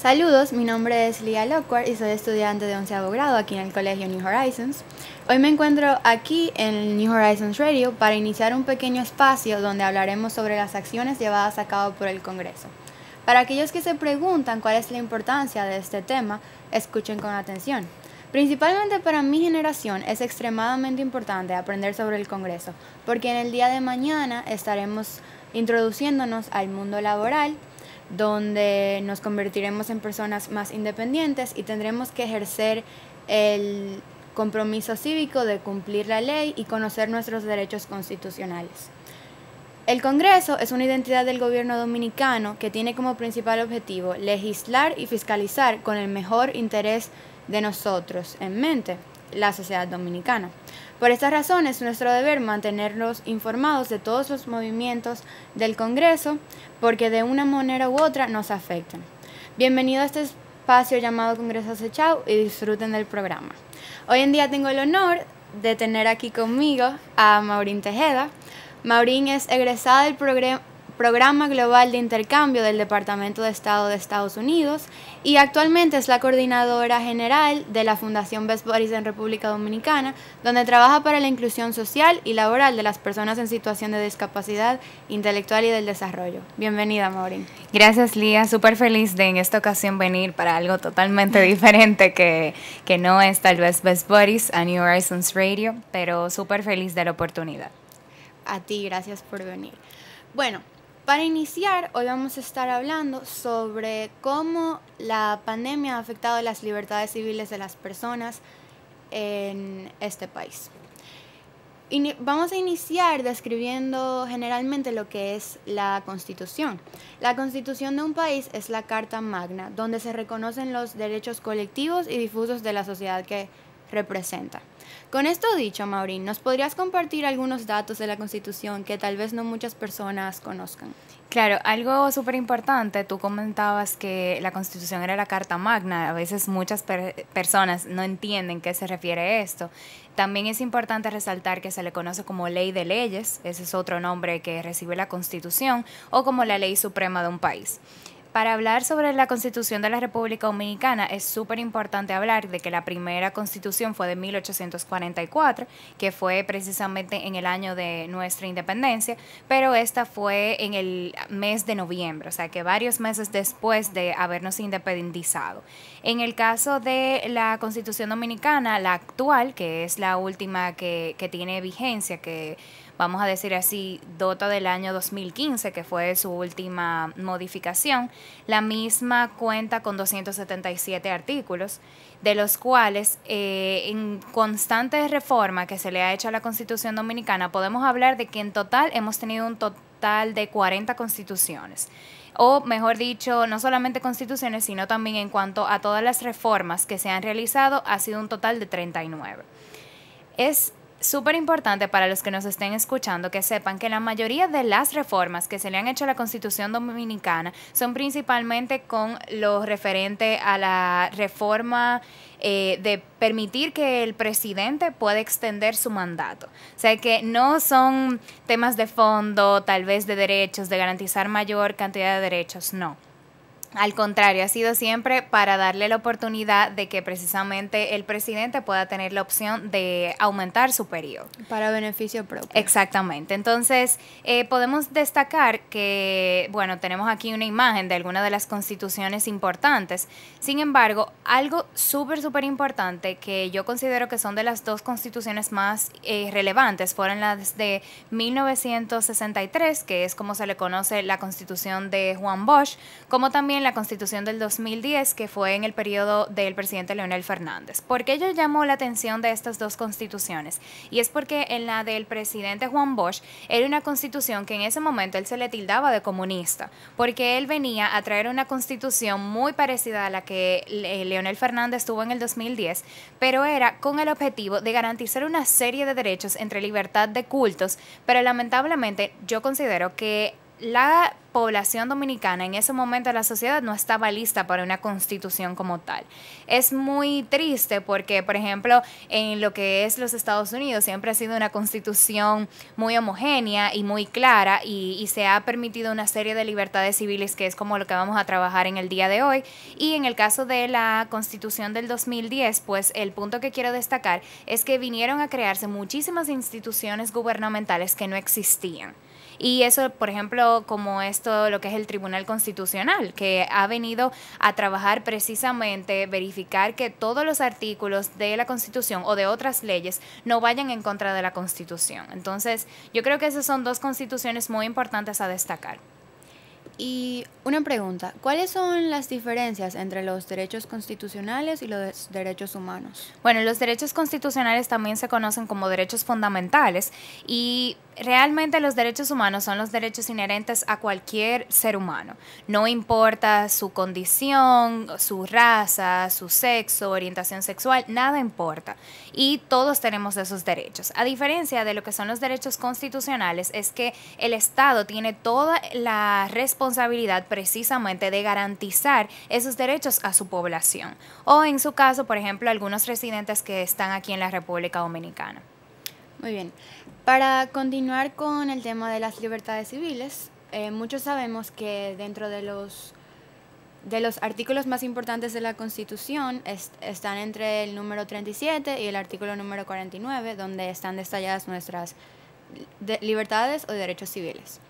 Saludos, mi nombre es Lia Lockhart y soy estudiante de onceavo grado aquí en el Colegio New Horizons. Hoy me encuentro aquí en New Horizons Radio para iniciar un pequeño espacio donde hablaremos sobre las acciones llevadas a cabo por el Congreso. Para aquellos que se preguntan cuál es la importancia de este tema, escuchen con atención. Principalmente para mi generación es extremadamente importante aprender sobre el Congreso, porque en el día de mañana estaremos introduciéndonos al mundo laboral donde nos convertiremos en personas más independientes y tendremos que ejercer el compromiso cívico de cumplir la ley y conocer nuestros derechos constitucionales. El Congreso es una identidad del gobierno dominicano que tiene como principal objetivo legislar y fiscalizar con el mejor interés de nosotros en mente, la sociedad dominicana. Por estas razones, es nuestro deber mantenernos informados de todos los movimientos del Congreso, porque de una manera u otra nos afectan. Bienvenido a este espacio llamado Congreso Acechado y disfruten del programa. Hoy en día tengo el honor de tener aquí conmigo a Maurín Tejeda. Maurín es egresada del, programa... Programa Global de Intercambio del Departamento de Estado de Estados Unidos y actualmente es la coordinadora general de la Fundación Best Buddies en República Dominicana, donde trabaja para la inclusión social y laboral de las personas en situación de discapacidad intelectual y del desarrollo. Bienvenida, Maureen. Gracias, Lía. Súper feliz de en esta ocasión venir para algo totalmente diferente que, que no es tal vez Best Buddies a New Horizons Radio, pero súper feliz de la oportunidad. A ti, gracias por venir. Bueno, para iniciar, hoy vamos a estar hablando sobre cómo la pandemia ha afectado las libertades civiles de las personas en este país. vamos a iniciar describiendo generalmente lo que es la constitución. La constitución de un país es la Carta Magna, donde se reconocen los derechos colectivos y difusos de la sociedad que representa. Con esto dicho, Maurín, ¿nos podrías compartir algunos datos de la Constitución que tal vez no muchas personas conozcan? Claro, algo súper importante, tú comentabas que la Constitución era la Carta Magna, a veces muchas personas no entienden qué se refiere esto. También es importante resaltar que se le conoce como Ley de Leyes, ese es otro nombre que recibe la Constitución, o como la Ley Suprema de un país. Para hablar sobre la Constitución de la República Dominicana es súper importante hablar de que la primera Constitución fue de 1844, que fue precisamente en el año de nuestra independencia, pero esta fue en el mes de noviembre, o sea que varios meses después de habernos independizado. En el caso de la Constitución Dominicana, la actual, que es la última que, que tiene vigencia, que vamos a decir así, dota del año 2015, que fue su última modificación. La misma cuenta con 277 artículos, de los cuales eh, en constante reforma que se le ha hecho a la Constitución Dominicana, podemos hablar de que en total hemos tenido un total de 40 constituciones o mejor dicho, no solamente constituciones, sino también en cuanto a todas las reformas que se han realizado, ha sido un total de 39. Es súper importante para los que nos estén escuchando que sepan que la mayoría de las reformas que se le han hecho a la Constitución Dominicana son principalmente con lo referente a la reforma eh, de permitir que el presidente pueda extender su mandato. O sea que no son temas de fondo, tal vez de derechos, de garantizar mayor cantidad de derechos, no al contrario, ha sido siempre para darle la oportunidad de que precisamente el presidente pueda tener la opción de aumentar su periodo. Para beneficio propio. Exactamente. Entonces, eh, podemos destacar que, bueno, tenemos aquí una imagen de alguna de las constituciones importantes. Sin embargo, algo súper, súper importante que yo considero que son de las dos constituciones más eh, relevantes fueron las de 1963, que es como se le conoce la constitución de Juan Bosch, como también en la constitución del 2010, que fue en el periodo del presidente Leonel Fernández. ¿Por qué yo llamó la atención de estas dos constituciones? Y es porque en la del presidente Juan Bosch era una constitución que en ese momento él se le tildaba de comunista, porque él venía a traer una constitución muy parecida a la que eh, Leonel Fernández tuvo en el 2010, pero era con el objetivo de garantizar una serie de derechos entre libertad de cultos, pero lamentablemente yo considero que la población dominicana en ese momento la sociedad no estaba lista para una constitución como tal. Es muy triste porque, por ejemplo, en lo que es los Estados Unidos siempre ha sido una constitución muy homogénea y muy clara y, y se ha permitido una serie de libertades civiles que es como lo que vamos a trabajar en el día de hoy. Y en el caso de la constitución del 2010, pues el punto que quiero destacar es que vinieron a crearse muchísimas instituciones gubernamentales que no existían. Y eso, por ejemplo, como es todo lo que es el Tribunal Constitucional, que ha venido a trabajar precisamente, verificar que todos los artículos de la Constitución o de otras leyes no vayan en contra de la Constitución. Entonces, yo creo que esas son dos constituciones muy importantes a destacar. Y una pregunta, ¿cuáles son las diferencias entre los derechos constitucionales y los derechos humanos? Bueno, los derechos constitucionales también se conocen como derechos fundamentales y realmente los derechos humanos son los derechos inherentes a cualquier ser humano. No importa su condición, su raza, su sexo, orientación sexual, nada importa. Y todos tenemos esos derechos. A diferencia de lo que son los derechos constitucionales, es que el Estado tiene toda la responsabilidad precisamente de garantizar esos derechos a su población. O en su caso, por ejemplo, algunos residentes que están aquí en la República Dominicana. Muy bien. Para continuar con el tema de las libertades civiles, eh, muchos sabemos que dentro de los, de los artículos más importantes de la Constitución están entre el número 37 y el artículo número 49, donde están detalladas nuestras libertades o derechos civiles.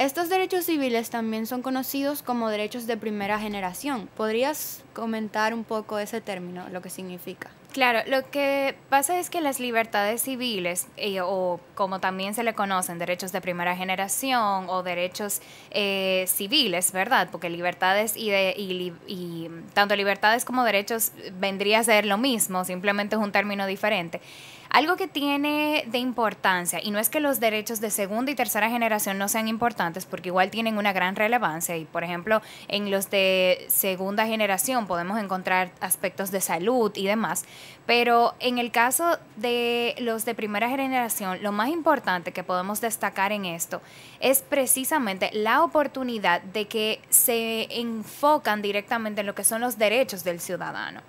Estos derechos civiles también son conocidos como derechos de primera generación. ¿Podrías comentar un poco ese término, lo que significa? Claro, lo que pasa es que las libertades civiles, eh, o como también se le conocen, derechos de primera generación o derechos eh, civiles, ¿verdad? Porque libertades y, y, y tanto libertades como derechos vendría a ser lo mismo, simplemente es un término diferente. Algo que tiene de importancia, y no es que los derechos de segunda y tercera generación no sean importantes, porque igual tienen una gran relevancia, y por ejemplo, en los de segunda generación podemos encontrar aspectos de salud y demás, pero en el caso de los de primera generación, lo más importante que podemos destacar en esto es precisamente la oportunidad de que se enfocan directamente en lo que son los derechos del ciudadano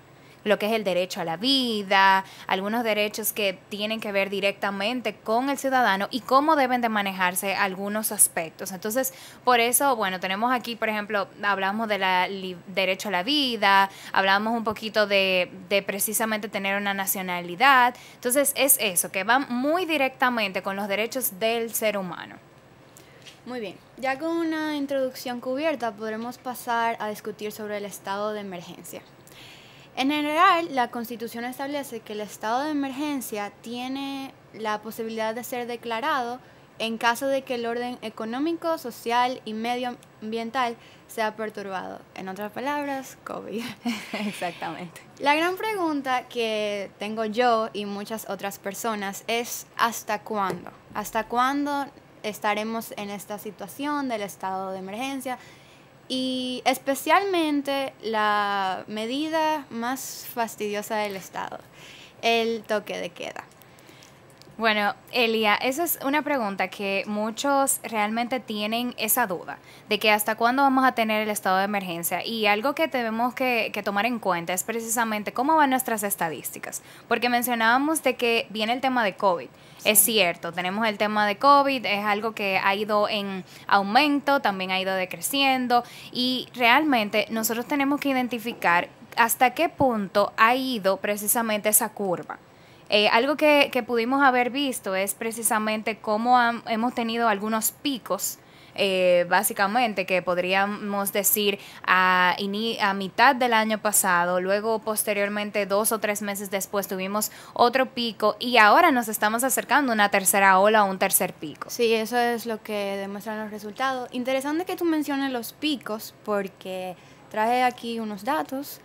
lo que es el derecho a la vida, algunos derechos que tienen que ver directamente con el ciudadano y cómo deben de manejarse algunos aspectos. Entonces, por eso, bueno, tenemos aquí, por ejemplo, hablamos del derecho a la vida, hablamos un poquito de precisamente tener una nacionalidad. Entonces, es eso, que va muy directamente con los derechos del ser humano. Muy bien, ya con una introducción cubierta podremos pasar a discutir sobre el estado de emergencia. En general, la Constitución establece que el estado de emergencia tiene la posibilidad de ser declarado en caso de que el orden económico, social y medioambiental sea perturbado. En otras palabras, COVID. Exactamente. La gran pregunta que tengo yo y muchas otras personas es ¿hasta cuándo? ¿Hasta cuándo estaremos en esta situación del estado de emergencia? y especialmente la medida más fastidiosa del Estado, el toque de queda. Bueno, Elia, esa es una pregunta que muchos realmente tienen esa duda, de que hasta cuándo vamos a tener el estado de emergencia. Y algo que tenemos que, tomar en cuenta es precisamente cómo van nuestras estadísticas, porque mencionábamos de que viene el tema de COVID. Es cierto, tenemos el tema de COVID, es algo que ha ido en aumento, también ha ido decreciendo y realmente nosotros tenemos que identificar hasta qué punto ha ido precisamente esa curva. Eh, algo que, pudimos haber visto es precisamente cómo hemos tenido algunos picos. Eh, básicamente que podríamos decir a, a mitad del año pasado, luego posteriormente dos o tres meses después tuvimos otro pico y ahora nos estamos acercando a una tercera ola o un tercer pico. Sí, eso es lo que demuestran los resultados. Interesante que tú menciones los picos porque traje aquí unos datos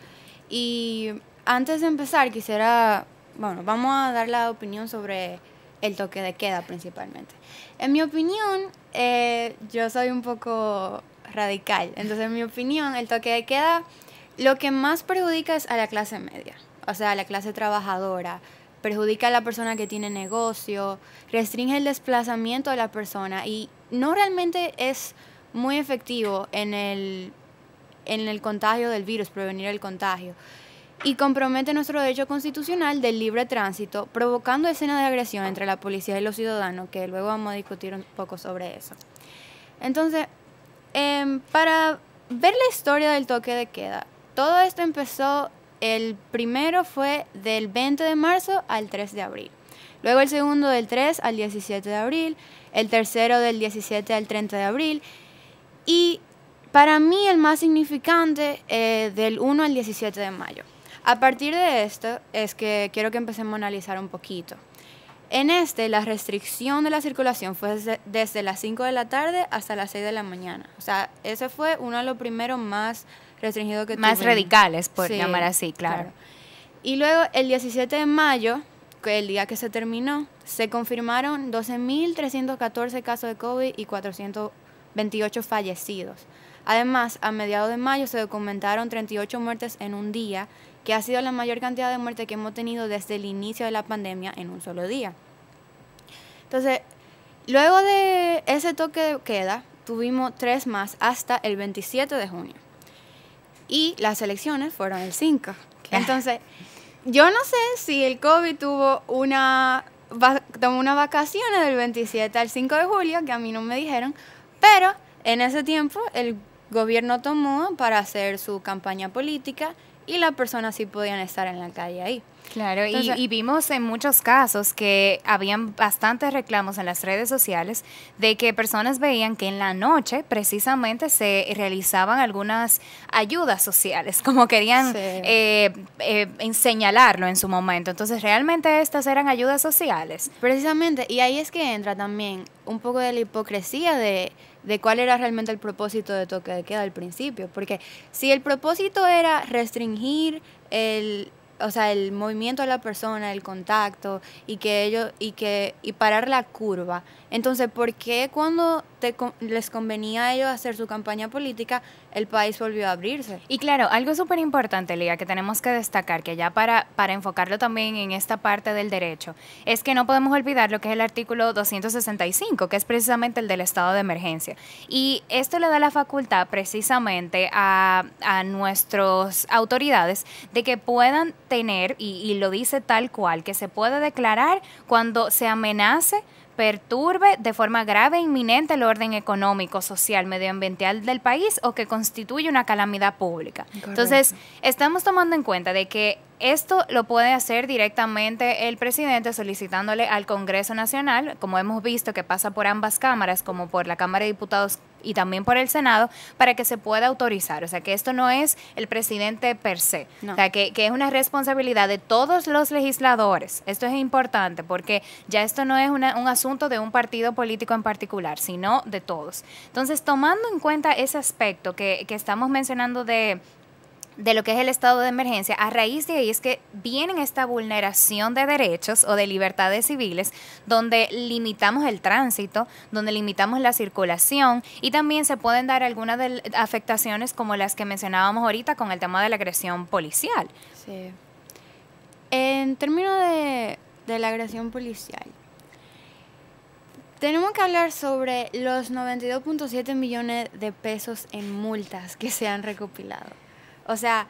y antes de empezar quisiera bueno, vamos a dar la opinión sobre el toque de queda principalmente. En mi opinión, eh, yo soy un poco radical, entonces en mi opinión, el toque de queda lo que más perjudica es a la clase media, o sea, a la clase trabajadora, perjudica a la persona que tiene negocio, restringe el desplazamiento de la persona y no realmente es muy efectivo en el, en el contagio del virus, prevenir el contagio y compromete nuestro derecho constitucional del libre tránsito, provocando escenas de agresión entre la policía y los ciudadanos, que luego vamos a discutir un poco sobre eso. Entonces, em, para ver la historia del toque de queda, todo esto empezó, el primero fue del 20 de marzo al 3 de abril. Luego el segundo del 3 al 17 de abril, el tercero del 17 al 30 de abril y para mí el más significante eh, del 1 al 17 de mayo. A partir de esto es que quiero que empecemos a analizar un poquito. En este, la restricción de la circulación fue desde, las 5 de la tarde hasta las 6 de la mañana. O sea, ese fue uno de los primeros más restringidos que tuvimos. Más radicales, por llamar así, claro. Y luego, el 17 de mayo, que el día que se terminó, se confirmaron 12.314 casos de COVID y 428 fallecidos. Además, a mediados de mayo se documentaron 38 muertes en un día que ha sido la mayor cantidad de muertes que hemos tenido desde el inicio de la pandemia en un solo día. Entonces, luego de ese toque de queda, tuvimos tres más hasta el 27 de junio. Y las elecciones fueron el 5. Entonces, yo no sé si el COVID tuvo una, tomó unas vacaciones del 27 al 5 de julio, que a mí no me dijeron, pero en ese tiempo el gobierno tomó para hacer su campaña política y las personas sí podían estar en la calle ahí. Claro, y, vimos en muchos casos que habían bastantes reclamos en las redes sociales de que personas veían que en la noche precisamente se realizaban algunas ayudas sociales, como querían eh, eh, señalarlo en su momento. Entonces, ¿realmente estas eran ayudas sociales? Precisamente, y ahí es que entra también un poco de la hipocresía de de cuál era realmente el propósito de toque de queda al principio. Porque si el propósito era restringir el, o sea, el movimiento de la persona, el contacto y que ellos y que y parar la curva entonces, ¿por qué cuando les convenía a ellos hacer su campaña política, el país volvió a abrirse? Y claro, algo súper importante, Liga, que tenemos que destacar, que ya para, para enfocarlo también en esta parte del derecho, es que no podemos olvidar lo que es el artículo 265, que es precisamente el del estado de emergencia. Y esto le da la facultad precisamente a, a nuestras autoridades de que puedan tener, y, y lo dice tal cual, que se puede declarar cuando se amenace perturbe de forma grave e inminente el orden económico, social, medioambiental del país o que constituye una calamidad pública. Entonces, estamos tomando en cuenta de que esto lo puede hacer directamente el presidente solicitándole al Congreso Nacional, como hemos visto que pasa por ambas cámaras, como por la Cámara de Diputados y también por el Senado para que se pueda autorizar. O sea, que esto no es el presidente per se. O sea, que, que, es una responsabilidad de todos los legisladores. Esto es importante porque ya esto no es un asunto de un partido político en particular, sino de todos. Entonces, tomando en cuenta ese aspecto que, que estamos mencionando de de lo que es el estado de emergencia, a raíz de ahí es que viene esta vulneración de derechos o de libertades civiles, donde limitamos el tránsito, donde limitamos la circulación y también se pueden dar algunas afectaciones como las que mencionábamos ahorita con el tema de la agresión policial. Sí. En términos de la agresión policial, tenemos que hablar sobre los 92.7 millones de pesos en multas que se han recopilado. O sea,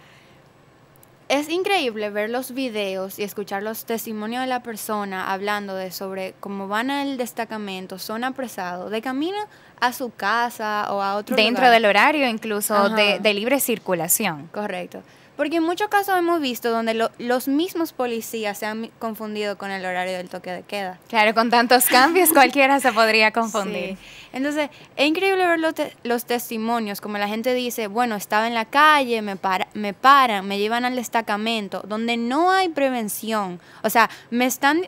es increíble ver los videos y escuchar los testimonios de la persona hablando de sobre cómo van al destacamento, son apresados, de camino a su casa o a otro lugar. Dentro del horario incluso de, de, libre circulación. Correcto. Porque en muchos casos hemos visto donde los mismos policías se han confundido con el horario del toque de queda. Claro, con tantos cambios cualquiera se podría confundir. Entonces, es increíble ver los, testimonios, como la gente dice, bueno, estaba en la calle, me, me paran, me llevan al destacamento, donde no hay prevención. O sea, me están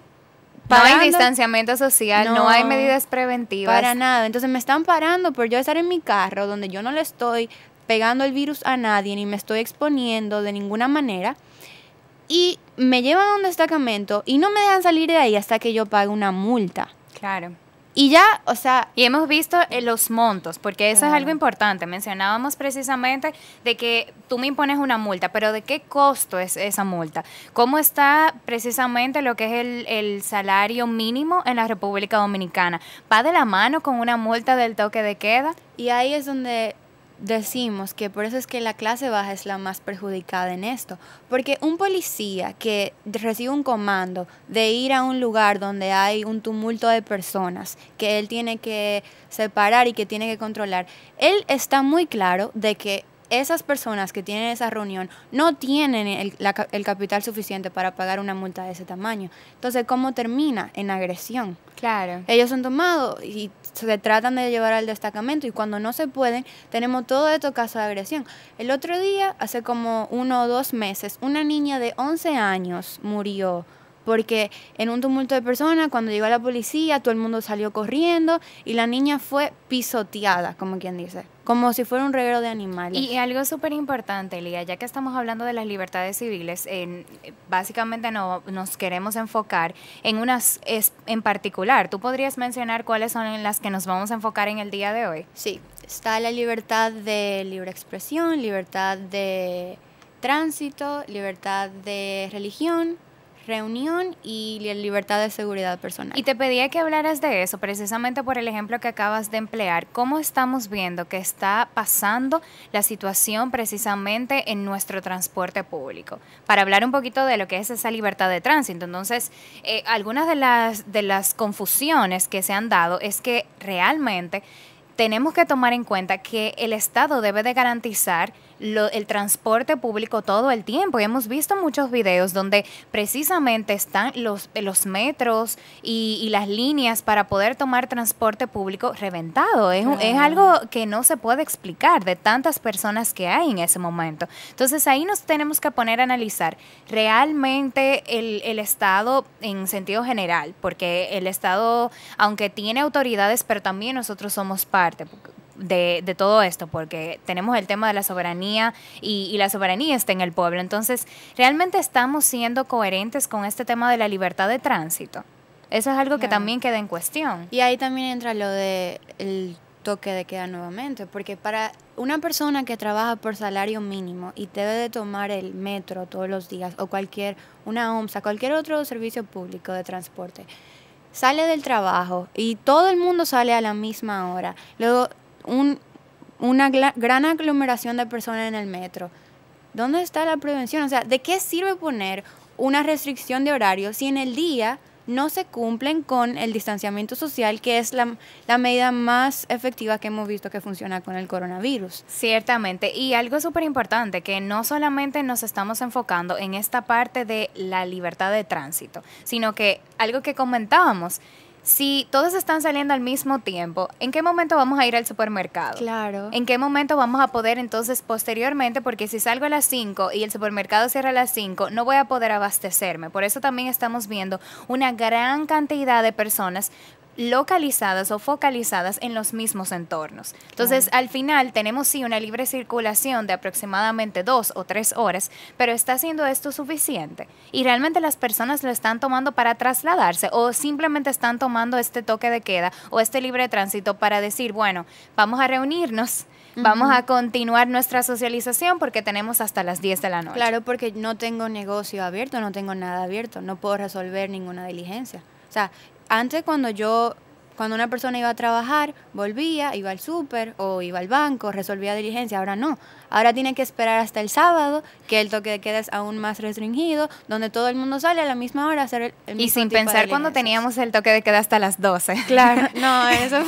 Parando. No distanciamiento social, no, hay medidas preventivas. Para nada. Entonces me están parando por yo estar en mi carro donde yo no le estoy pegando el virus a nadie ni me estoy exponiendo de ninguna manera. Y me llevan a un destacamento y no me dejan salir de ahí hasta que yo pague una multa. Claro. Y ya, o sea... Y hemos visto eh, los montos, porque eso es algo importante. Mencionábamos precisamente de que tú me impones una multa, pero ¿de qué costo es esa multa? ¿Cómo está precisamente lo que es el, el salario mínimo en la República Dominicana? ¿Va de la mano con una multa del toque de queda? Y ahí es donde decimos que por eso es que la clase baja es la más perjudicada en esto, porque un policía que recibe un comando de ir a un lugar donde hay un tumulto de personas que él tiene que separar y que tiene que controlar, él está muy claro de que esas personas que tienen esa reunión no tienen el, capital suficiente para pagar una multa de ese tamaño. Entonces, ¿cómo termina? En agresión. Claro. Ellos son tomados y se tratan de llevar al destacamento y cuando no se pueden, tenemos todo esto caso de agresión. El otro día, hace como uno o dos meses, una niña de 11 años murió porque en un tumulto de personas, cuando llegó la policía, todo el mundo salió corriendo y la niña fue pisoteada, como quien dice, como si fuera un reguero de animales. Y algo súper importante, Lía, ya que estamos hablando de las libertades civiles, en, básicamente no, nos queremos enfocar en unas en particular. ¿Tú podrías mencionar cuáles son en las que nos vamos a enfocar en el día de hoy? Sí, está la libertad de libre expresión, libertad de tránsito, libertad de religión, reunión y la libertad de seguridad personal. Y te pedía que hablaras de eso, precisamente por el ejemplo que acabas de emplear. ¿Cómo estamos viendo que está pasando la situación precisamente en nuestro transporte público? Para hablar un poquito de lo que es esa libertad de tránsito. Entonces, eh, algunas de las, de las confusiones que se han dado es que realmente tenemos que tomar en cuenta que el Estado debe de garantizar el transporte público todo el tiempo. Y hemos visto muchos videos donde precisamente están los, los metros y, las líneas para poder tomar transporte público reventado. Es, algo que no se puede explicar de tantas personas que hay en ese momento. Entonces ahí nos tenemos que poner a analizar realmente el, el Estado en sentido general, porque el Estado, aunque tiene autoridades, pero también nosotros somos parte de, todo esto, porque tenemos el tema de la soberanía y, la soberanía está en el pueblo. Entonces, ¿realmente estamos siendo coherentes con este tema de la libertad de tránsito? Eso es algo que también queda en cuestión. Y ahí también entra lo de el toque de queda nuevamente, porque para una persona que trabaja por salario mínimo y debe de tomar el metro todos los días o cualquier, una OMSA, cualquier otro servicio público de transporte, sale del trabajo y todo el mundo sale a la misma hora. Luego un, una gran aglomeración de personas en el metro. ¿Dónde está la prevención? O sea, ¿de qué sirve poner una restricción de horario si en el día no se cumplen con el distanciamiento social, que es la, la, medida más efectiva que hemos visto que funciona con el coronavirus. Ciertamente, y algo súper importante, que no solamente nos estamos enfocando en esta parte de la libertad de tránsito, sino que algo que comentábamos, si todos están saliendo al mismo tiempo, ¿en qué momento vamos a ir al supermercado? Claro. ¿En qué momento vamos a poder entonces posteriormente? Porque si salgo a las 5 y el supermercado cierra a las 5, no voy a poder abastecerme. Por eso también estamos viendo una gran cantidad de personas localizadas o focalizadas en los mismos entornos. Entonces, al final tenemos sí una libre circulación de aproximadamente dos o tres horas, pero ¿está siendo esto suficiente? ¿Y realmente las personas lo están tomando para trasladarse o simplemente están tomando este toque de queda o este libre tránsito para decir, bueno, vamos a reunirnos? vamos a continuar nuestra socialización porque tenemos hasta las 10 de la noche. Claro, porque no tengo negocio abierto, no tengo nada abierto, no puedo resolver ninguna diligencia. O sea, antes cuando yo cuando una persona iba a trabajar, volvía, iba al súper o iba al banco, resolvía diligencia. Ahora no. Ahora tiene que esperar hasta el sábado, que el toque de queda es aún más restringido, donde todo el mundo sale a la misma hora a hacer el, Y sin pensar cuando teníamos el toque de queda hasta las 12. Claro, no, eso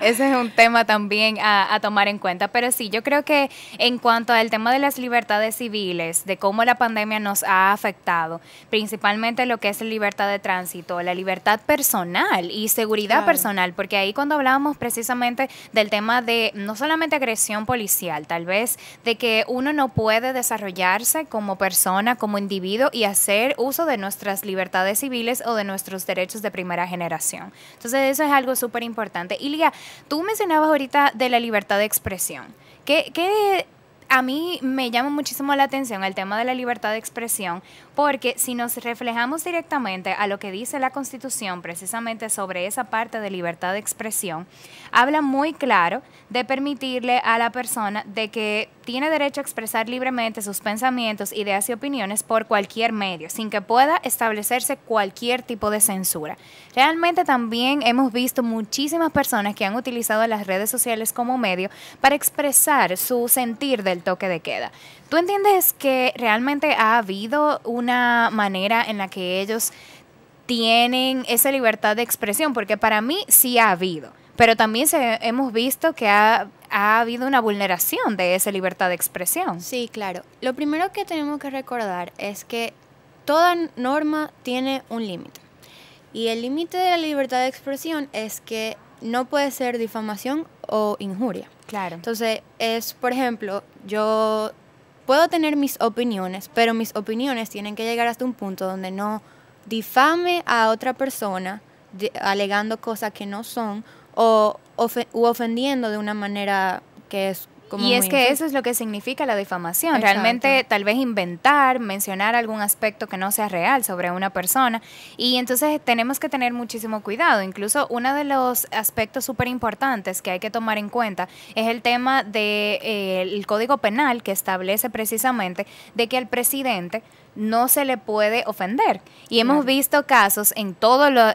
Ese es un tema también a, a tomar en cuenta. Pero sí, yo creo que en cuanto al tema de las libertades civiles, de cómo la pandemia nos ha afectado, principalmente lo que es la libertad de tránsito, la libertad personal y seguridad personal, porque ahí cuando hablábamos precisamente del tema de no solamente agresión policial, tal vez de que uno no puede desarrollarse como persona, como individuo y hacer uso de nuestras libertades civiles o de nuestros derechos de primera generación. Entonces eso es algo súper importante. Ilia, tú mencionabas ahorita de la libertad de expresión. ¿Qué, qué a mí me llama muchísimo la atención el tema de la libertad de expresión, porque si nos reflejamos directamente a lo que dice la Constitución precisamente sobre esa parte de libertad de expresión, habla muy claro de permitirle a la persona de que tiene derecho a expresar libremente sus pensamientos, ideas y opiniones por cualquier medio, sin que pueda establecerse cualquier tipo de censura. Realmente también hemos visto muchísimas personas que han utilizado las redes sociales como medio para expresar su sentir del toque de queda. ¿Tú entiendes que realmente ha habido una manera en la que ellos tienen esa libertad de expresión? Porque para mí sí ha habido pero también se, hemos visto que ha ha habido una vulneración de esa libertad de expresión. Sí, claro. Lo primero que tenemos que recordar es que toda norma tiene un límite. Y el límite de la libertad de expresión es que no puede ser difamación o injuria. Claro. Entonces, es, por ejemplo, yo puedo tener mis opiniones, pero mis opiniones tienen que llegar hasta un punto donde no difame a otra persona alegando cosas que no son o u ofendiendo de una manera que es como... Y es que eso es lo que significa la difamación. Realmente tal vez inventar, mencionar algún aspecto que no sea real sobre una persona. Y entonces tenemos que tener muchísimo cuidado. Incluso uno de los aspectos súper importantes que hay que tomar en cuenta es el tema del de, eh, el Código Penal que establece precisamente de que el presidente no se le puede ofender. Y hemos visto casos en todos los,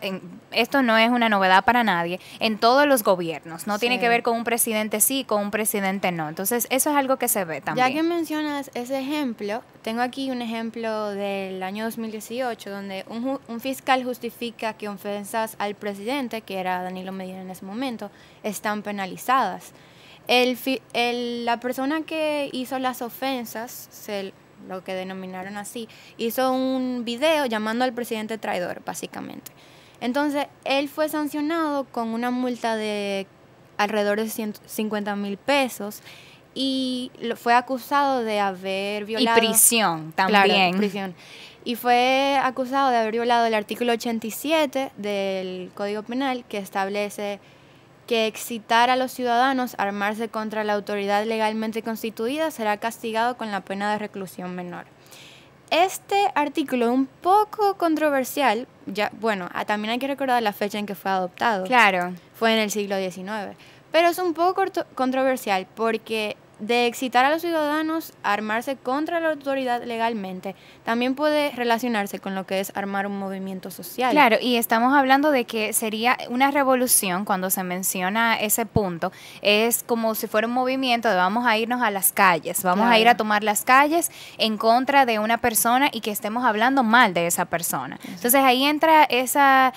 esto no es una novedad para nadie, en todos los gobiernos. No tiene que ver con un presidente sí, con un presidente no. Entonces, eso es algo que se ve también. Ya que mencionas ese ejemplo, tengo aquí un ejemplo del año 2018, donde un, fiscal justifica que ofensas al presidente, que era Danilo Medina en ese momento, están penalizadas. El, el la persona que hizo las ofensas se lo que denominaron así, hizo un video llamando al presidente traidor, básicamente. Entonces, él fue sancionado con una multa de alrededor de 150 mil pesos y fue acusado de haber violado... Y prisión también. prisión. Y fue acusado de haber violado el artículo 87 del Código Penal que establece que excitar a los ciudadanos a armarse contra la autoridad legalmente constituida será castigado con la pena de reclusión menor. Este artículo un poco controversial, ya, bueno, ah, también hay que recordar la fecha en que fue adoptado. Claro. Fue en el siglo XIX. Pero es un poco controversial porque de excitar a los ciudadanos a armarse contra la autoridad legalmente, también puede relacionarse con lo que es armar un movimiento social. Claro, y estamos hablando de que sería una revolución cuando se menciona ese punto. Es como si fuera un movimiento de vamos a irnos a las calles, vamos a ir a tomar las calles en contra de una persona y que estemos hablando mal de esa persona. Entonces ahí entra esa,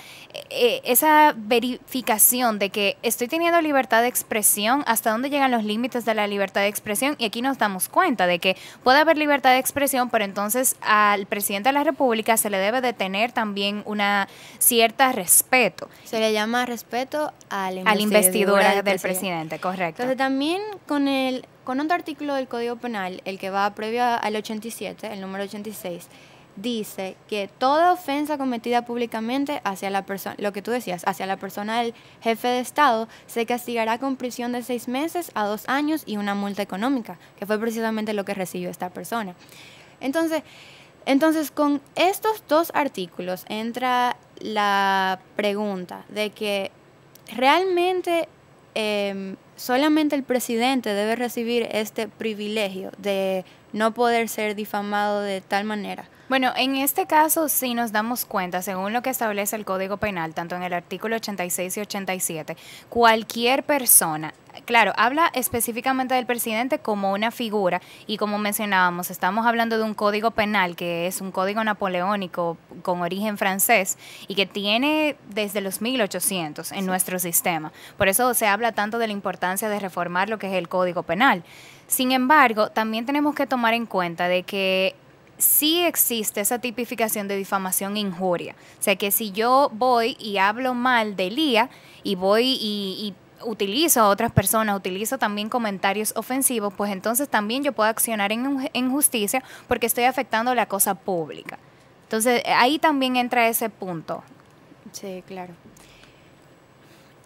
eh, esa verificación de que estoy teniendo libertad de expresión, hasta dónde llegan los límites de la libertad de expresión y aquí nos damos cuenta de que puede haber libertad de expresión, pero entonces al presidente de la República se le debe de tener también una cierta respeto. Se le llama respeto al investidor, del, presidente, correcto. Entonces también con el con otro artículo del Código Penal, el que va previo al 87, el número 86, dice que toda ofensa cometida públicamente hacia la persona, lo que tú decías, hacia la persona del jefe de Estado, se castigará con prisión de seis meses a dos años y una multa económica, que fue precisamente lo que recibió esta persona. Entonces, con estos dos artículos entra la pregunta de que realmente em, solamente el presidente debe recibir este privilegio de no poder ser difamado de tal manera. Bueno, en este caso, sí nos damos cuenta, según lo que establece el Código Penal, tanto en el artículo 86 y 87, cualquier persona, claro, habla específicamente del presidente como una figura y como mencionábamos, estamos hablando de un código penal que es un código napoleónico con origen francés y que tiene desde los 1800 en nuestro sistema. Por eso se habla tanto de la importancia de reformar lo que es el código penal. Sin embargo, también tenemos que tomar en cuenta de que sí existe esa tipificación de difamación e injuria. O sea que si yo voy y hablo mal de Lía y voy y, utilizo a otras personas, utilizo también comentarios ofensivos, pues entonces también yo puedo accionar en, justicia porque estoy afectando la cosa pública. Entonces ahí también entra ese punto. Sí, claro.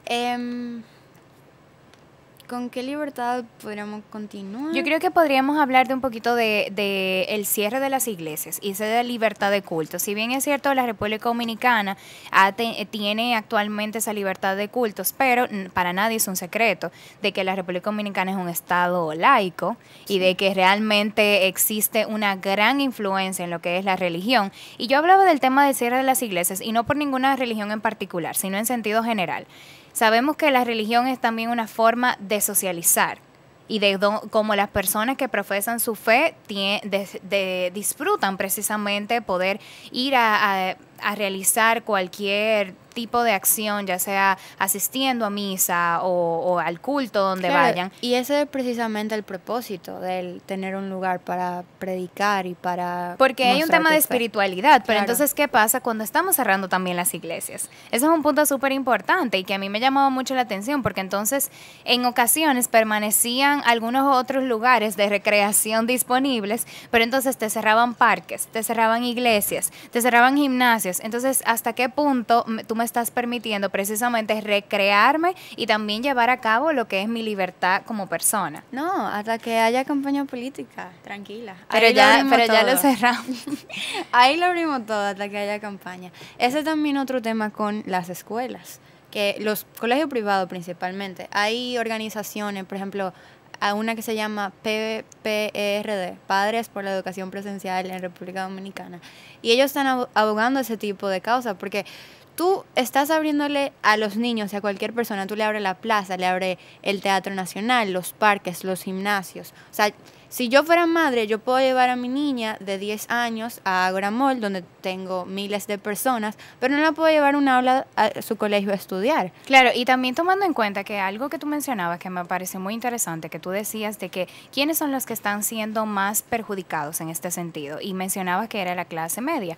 Em, ¿Con qué libertad podríamos continuar? Yo creo que podríamos hablar de un poquito de, el cierre de las iglesias y esa libertad de culto. Si bien es cierto, la República Dominicana tiene actualmente esa libertad de cultos, pero para nadie es un secreto de que la República Dominicana es un estado laico y de que realmente existe una gran influencia en lo que es la religión. Y yo hablaba del tema del cierre de las iglesias y no por ninguna religión en particular, sino en sentido general. Sabemos que la religión es también una forma de socializar y de como las personas que profesan su fe de, disfrutan precisamente poder ir a, a a realizar cualquier tipo de acción, ya sea asistiendo a misa o, al culto donde vayan. Y ese es precisamente el propósito del tener un lugar para predicar y para... Porque hay un tema de espiritualidad, pero entonces, ¿qué pasa cuando estamos cerrando también las iglesias? Ese es un punto súper importante y que a mí me llamaba mucho la atención, porque entonces en ocasiones permanecían algunos otros lugares de recreación disponibles, pero entonces te cerraban parques, te cerraban iglesias, te cerraban gimnasios entonces, ¿hasta qué punto tú me estás permitiendo precisamente recrearme y también llevar a cabo lo que es mi libertad como persona? No, hasta que haya campaña política, tranquila. Pero, ya, lo pero ya lo cerramos. Ahí lo abrimos todo hasta que haya campaña. Ese es también otro tema con las escuelas, que los colegios privados principalmente, hay organizaciones, por ejemplo, a una que se llama PPRD e Padres por la Educación Presencial en República Dominicana. Y ellos están abogando ese tipo de causa porque tú estás abriéndole a los niños y a cualquier persona, tú le abres la plaza, le abres el Teatro Nacional, los parques, los gimnasios. O sea, si yo fuera madre, yo puedo llevar a mi niña de 10 años a Gramol donde tengo miles de personas, pero no la puedo llevar a aula a su colegio a estudiar. Claro, y también tomando en cuenta que algo que tú mencionabas que me parece muy interesante, que tú decías de que quiénes son los que están siendo más perjudicados en este sentido, y mencionabas que era la clase media.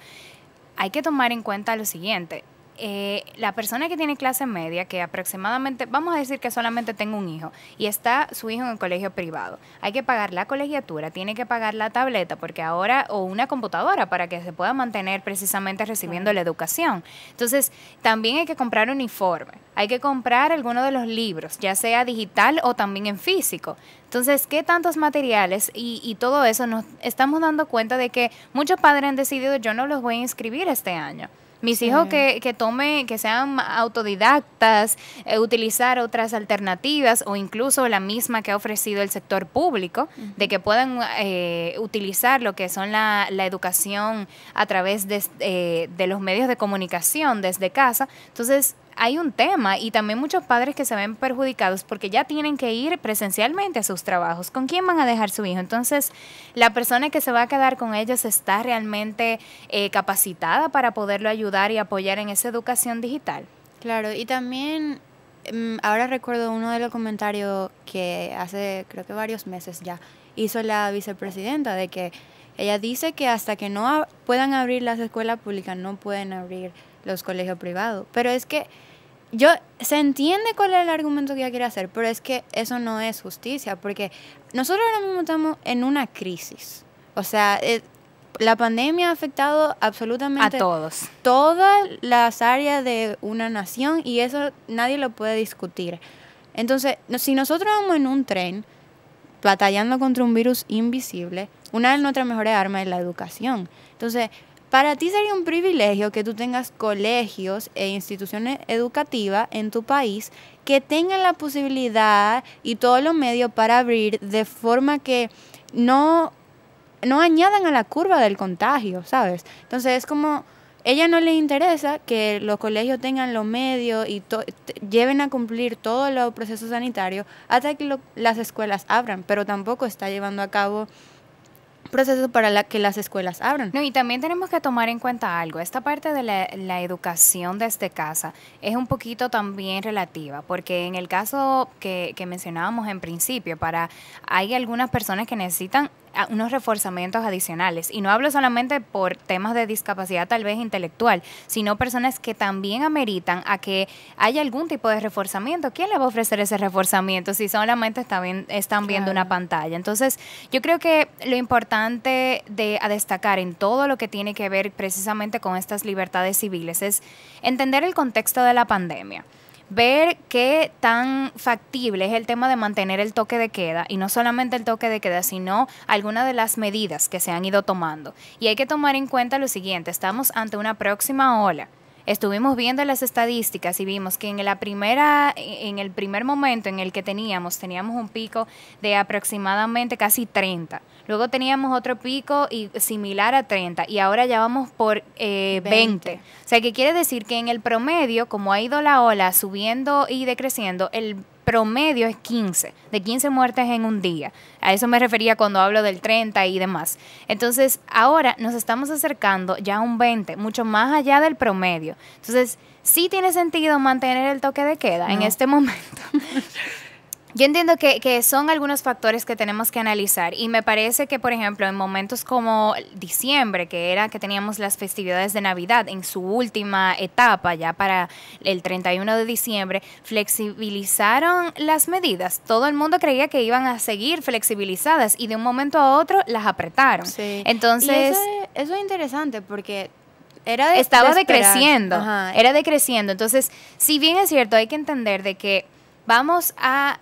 Hay que tomar en cuenta lo siguiente, eh, la persona que tiene clase media, que aproximadamente, vamos a decir que solamente tengo un hijo y está su hijo en el colegio privado, hay que pagar la colegiatura, tiene que pagar la tableta, porque ahora, o una computadora para que se pueda mantener precisamente recibiendo la educación. Entonces, también hay que comprar uniforme, hay que comprar alguno de los libros, ya sea digital o también en físico. Entonces, ¿qué tantos materiales y, y todo eso nos estamos dando cuenta de que muchos padres han decidido yo no los voy a inscribir este año? Mis hijos que, que tomen, que sean autodidactas, eh, utilizar otras alternativas o incluso la misma que ha ofrecido el sector público, de que puedan eh, utilizar lo que son la, la educación a través de, eh, de los medios de comunicación desde casa. Entonces, hay un tema y también muchos padres que se ven perjudicados porque ya tienen que ir presencialmente a sus trabajos. ¿Con quién van a dejar su hijo? Entonces, la persona que se va a quedar con ellos está realmente eh, capacitada para poderlo ayudar y apoyar en esa educación digital. Claro, y también mm, ahora recuerdo uno de los comentarios que hace creo que varios meses ya hizo la vicepresidenta de que ella dice que hasta que no puedan abrir las escuelas públicas no pueden abrir los colegios privados. Pero es que yo se entiende cuál es el argumento que ella quiere hacer, pero es que eso no es justicia, porque nosotros ahora mismo estamos en una crisis. O sea, eh, la pandemia ha afectado absolutamente a todos. Todas las áreas de una nación y eso nadie lo puede discutir. Entonces, si nosotros vamos en un tren batallando contra un virus invisible, una de nuestras mejores armas es la educación. Entonces, para ti sería un privilegio que tú tengas colegios e instituciones educativas en tu país que tengan la posibilidad y todos los medios para abrir de forma que no, no añadan a la curva del contagio, ¿sabes? Entonces es como ella no le interesa que los colegios tengan los medios y lleven a cumplir todos los procesos sanitarios hasta que las escuelas abran, pero tampoco está llevando a cabo proceso para la que las escuelas abran. No, y también tenemos que tomar en cuenta algo. Esta parte de la, la, educación desde casa es un poquito también relativa, porque en el caso que, que mencionábamos en principio, para hay algunas personas que necesitan unos reforzamientos adicionales. Y no hablo solamente por temas de discapacidad tal vez intelectual, sino personas que también ameritan a que haya algún tipo de reforzamiento. ¿Quién le va a ofrecer ese reforzamiento si solamente están viendo una pantalla? Entonces, yo creo que lo importante de, a destacar en todo lo que tiene que ver precisamente con estas libertades civiles es entender el contexto de la pandemia ver qué tan factible es el tema de mantener el toque de queda y no solamente el toque de queda, sino algunas de las medidas que se han ido tomando. Y hay que tomar en cuenta lo siguiente, estamos ante una próxima ola. Estuvimos viendo las estadísticas y vimos que en la primera en el primer momento en el que teníamos teníamos un pico de aproximadamente casi 30 Luego teníamos otro pico y similar a 30 y ahora ya vamos por eh, 20. O sea, que quiere decir que en el promedio, como ha ido la ola subiendo y decreciendo, el promedio es 15, de 15 muertes en un día. A eso me refería cuando hablo del 30 y demás. Entonces, ahora nos estamos acercando ya a un 20, mucho más allá del promedio. Entonces, sí tiene sentido mantener el toque de queda en este momento. Yo entiendo que, son algunos factores que tenemos que analizar y me parece que, por ejemplo, en momentos como diciembre, que era que teníamos las festividades de Navidad en su última etapa, ya para el 31 de diciembre, flexibilizaron las medidas. Todo el mundo creía que iban a seguir flexibilizadas y de un momento a otro las apretaron. Sí. Entonces... Eso es, interesante porque era estaba decreciendo, era decreciendo. Entonces, si bien es cierto, hay que entender de que vamos a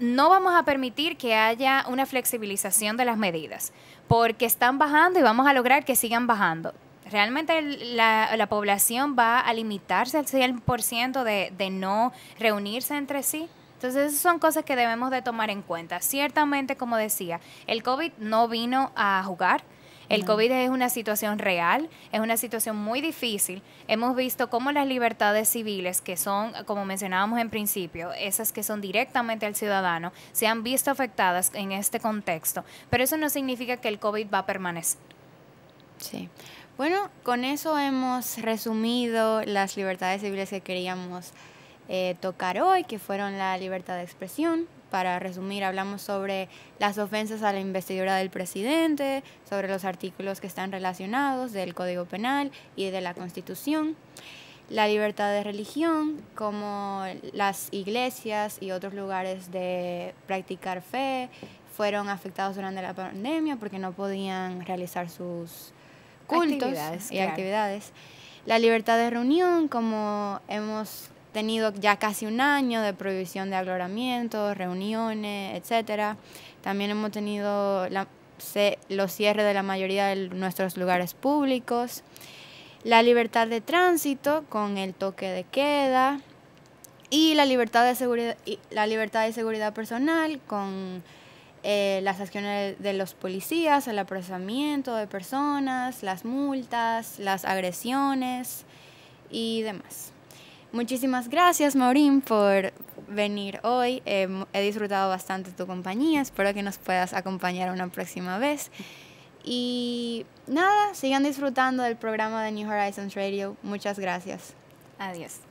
no vamos a permitir que haya una flexibilización de las medidas, porque están bajando y vamos a lograr que sigan bajando. Realmente la, la población va a limitarse al 100% de, de no reunirse entre sí. Entonces, esas son cosas que debemos de tomar en cuenta. Ciertamente, como decía, el COVID no vino a jugar, el COVID es una situación real, es una situación muy difícil. Hemos visto cómo las libertades civiles, que son, como mencionábamos en principio, esas que son directamente al ciudadano, se han visto afectadas en este contexto. Pero eso no significa que el COVID va a permanecer. Sí. Bueno, con eso hemos resumido las libertades civiles que queríamos eh, tocar hoy, que fueron la libertad de expresión, para resumir, hablamos sobre las ofensas a la investidura del presidente, sobre los artículos que están relacionados del Código Penal y de la Constitución, la libertad de religión, como las iglesias y otros lugares de practicar fe fueron afectados durante la pandemia porque no podían realizar sus cultos y actividades. La libertad de reunión, como hemos tenido ya casi un año de prohibición de agloramiento, reuniones, etcétera. También hemos tenido los cierres de la mayoría de nuestros lugares públicos, la libertad de tránsito con el toque de queda y la libertad de seguridad, la libertad de seguridad personal con eh, las acciones de los policías, el apresamiento de personas, las multas, las agresiones y demás. Muchísimas gracias, Maurín, por venir hoy. Eh, he disfrutado bastante tu compañía. Espero que nos puedas acompañar una próxima vez. Y nada, sigan disfrutando del programa de New Horizons Radio. Muchas gracias. Adiós.